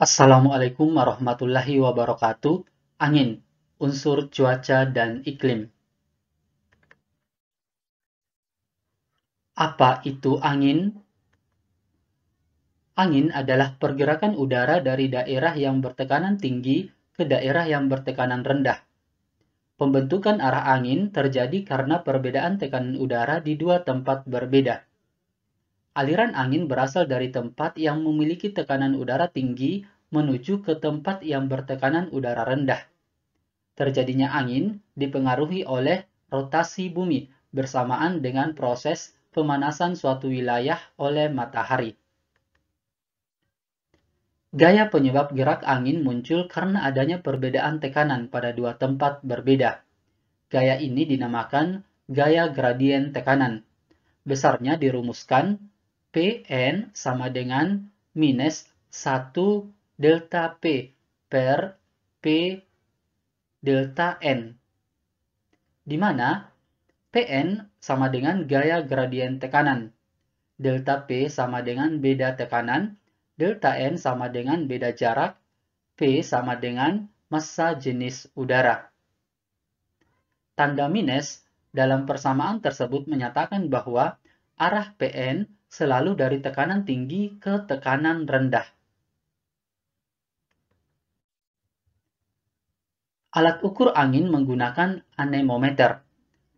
Assalamualaikum warahmatullahi wabarakatuh. Angin, unsur cuaca dan iklim. Apa itu angin? Angin adalah pergerakan udara dari daerah yang bertekanan tinggi ke daerah yang bertekanan rendah. Pembentukan arah angin terjadi karena perbedaan tekanan udara di dua tempat berbeda aliran angin berasal dari tempat yang memiliki tekanan udara tinggi menuju ke tempat yang bertekanan udara rendah. Terjadinya angin dipengaruhi oleh rotasi bumi bersamaan dengan proses pemanasan suatu wilayah oleh matahari. Gaya penyebab gerak angin muncul karena adanya perbedaan tekanan pada dua tempat berbeda. Gaya ini dinamakan gaya gradien tekanan besarnya dirumuskan PN sama dengan minus 1 delta P per P delta N. Di mana PN sama dengan gaya gradien tekanan. Delta P sama dengan beda tekanan. Delta N sama dengan beda jarak. P sama dengan massa jenis udara. Tanda minus dalam persamaan tersebut menyatakan bahwa arah PN selalu dari tekanan tinggi ke tekanan rendah. Alat ukur angin menggunakan anemometer.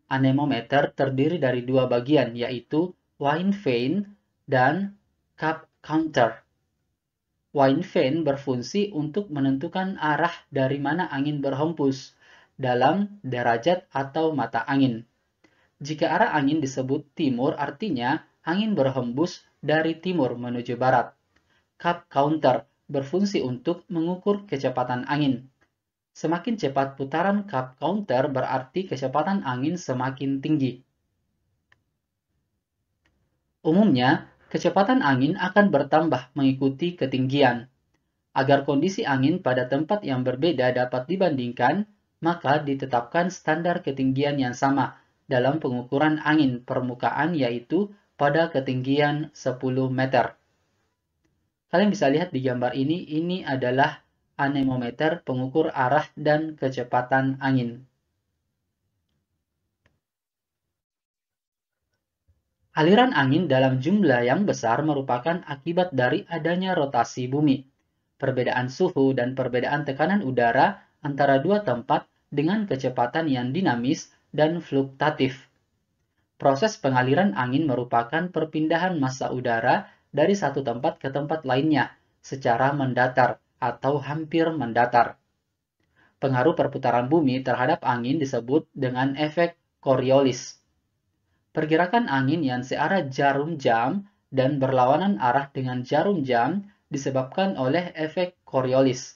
Anemometer terdiri dari dua bagian, yaitu wind vane dan cup counter. Wind vane berfungsi untuk menentukan arah dari mana angin berhempus, dalam derajat atau mata angin. Jika arah angin disebut timur, artinya angin berhembus dari timur menuju barat. Cup counter berfungsi untuk mengukur kecepatan angin. Semakin cepat putaran cup counter berarti kecepatan angin semakin tinggi. Umumnya, kecepatan angin akan bertambah mengikuti ketinggian. Agar kondisi angin pada tempat yang berbeda dapat dibandingkan, maka ditetapkan standar ketinggian yang sama dalam pengukuran angin permukaan yaitu pada ketinggian 10 meter. Kalian bisa lihat di gambar ini, ini adalah anemometer pengukur arah dan kecepatan angin. Aliran angin dalam jumlah yang besar merupakan akibat dari adanya rotasi bumi. Perbedaan suhu dan perbedaan tekanan udara antara dua tempat dengan kecepatan yang dinamis dan fluktuatif. Proses pengaliran angin merupakan perpindahan massa udara dari satu tempat ke tempat lainnya secara mendatar atau hampir mendatar. Pengaruh perputaran bumi terhadap angin disebut dengan efek Coriolis. Pergerakan angin yang searah jarum jam dan berlawanan arah dengan jarum jam disebabkan oleh efek Coriolis.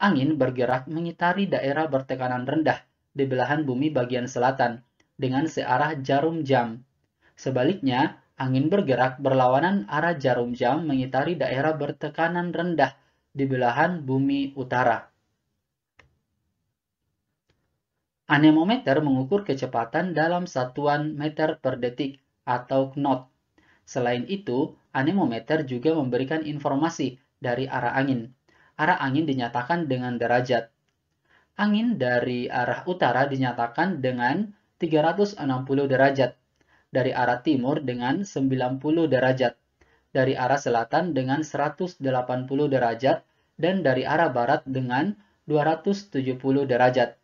Angin bergerak mengitari daerah bertekanan rendah di belahan bumi bagian selatan, dengan searah jarum jam. Sebaliknya, angin bergerak berlawanan arah jarum jam mengitari daerah bertekanan rendah di belahan bumi utara. Anemometer mengukur kecepatan dalam satuan meter per detik atau knot. Selain itu, anemometer juga memberikan informasi dari arah angin. Arah angin dinyatakan dengan derajat. Angin dari arah utara dinyatakan dengan 360 derajat, dari arah timur dengan 90 derajat, dari arah selatan dengan 180 derajat, dan dari arah barat dengan 270 derajat.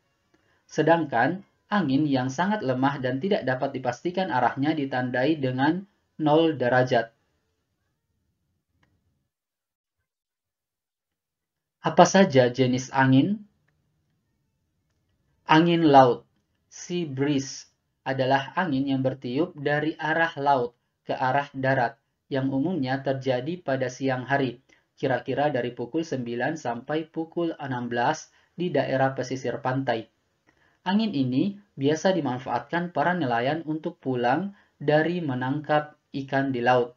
Sedangkan angin yang sangat lemah dan tidak dapat dipastikan arahnya ditandai dengan 0 derajat. Apa saja jenis angin? Angin laut sea breeze adalah angin yang bertiup dari arah laut ke arah darat yang umumnya terjadi pada siang hari, kira-kira dari pukul 9 sampai pukul 16 di daerah pesisir pantai. Angin ini biasa dimanfaatkan para nelayan untuk pulang dari menangkap ikan di laut.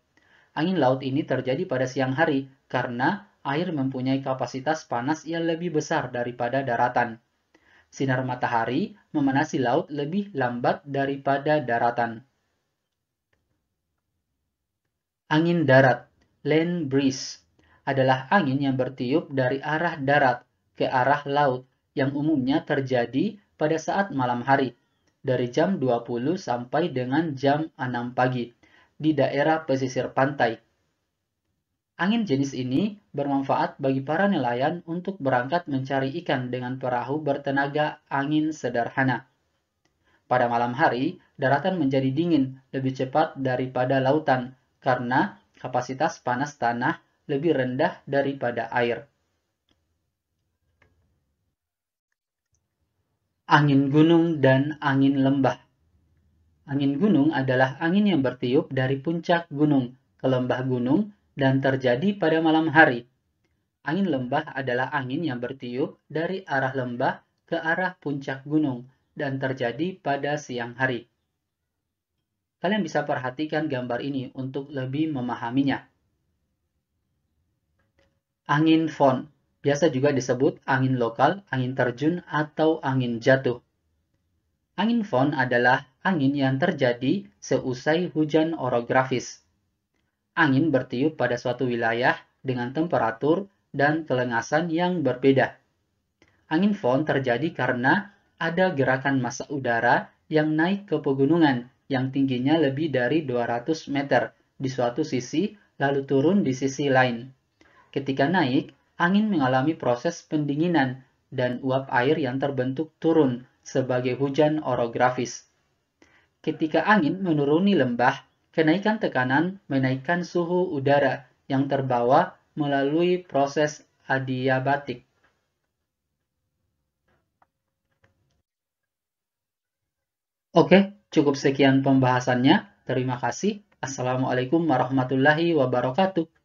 Angin laut ini terjadi pada siang hari karena air mempunyai kapasitas panas yang lebih besar daripada daratan sinar matahari memanasi laut lebih lambat daripada daratan. Angin darat, land breeze, adalah angin yang bertiup dari arah darat ke arah laut yang umumnya terjadi pada saat malam hari, dari jam 20 sampai dengan jam 6 pagi, di daerah pesisir pantai. Angin jenis ini bermanfaat bagi para nelayan untuk berangkat mencari ikan dengan perahu bertenaga angin sederhana. Pada malam hari, daratan menjadi dingin lebih cepat daripada lautan karena kapasitas panas tanah lebih rendah daripada air. Angin gunung dan angin lembah. Angin gunung adalah angin yang bertiup dari puncak gunung ke lembah gunung dan terjadi pada malam hari. Angin lembah adalah angin yang bertiup dari arah lembah ke arah puncak gunung dan terjadi pada siang hari. Kalian bisa perhatikan gambar ini untuk lebih memahaminya. Angin von biasa juga disebut angin lokal, angin terjun, atau angin jatuh. Angin von adalah angin yang terjadi seusai hujan orografis angin bertiup pada suatu wilayah dengan temperatur dan kelengasan yang berbeda. Angin von terjadi karena ada gerakan massa udara yang naik ke pegunungan yang tingginya lebih dari 200 meter di suatu sisi lalu turun di sisi lain. Ketika naik, angin mengalami proses pendinginan dan uap air yang terbentuk turun sebagai hujan orografis. Ketika angin menuruni lembah, Kenaikan tekanan menaikkan suhu udara yang terbawa melalui proses adiabatik. Oke, cukup sekian pembahasannya. Terima kasih. Assalamualaikum warahmatullahi wabarakatuh.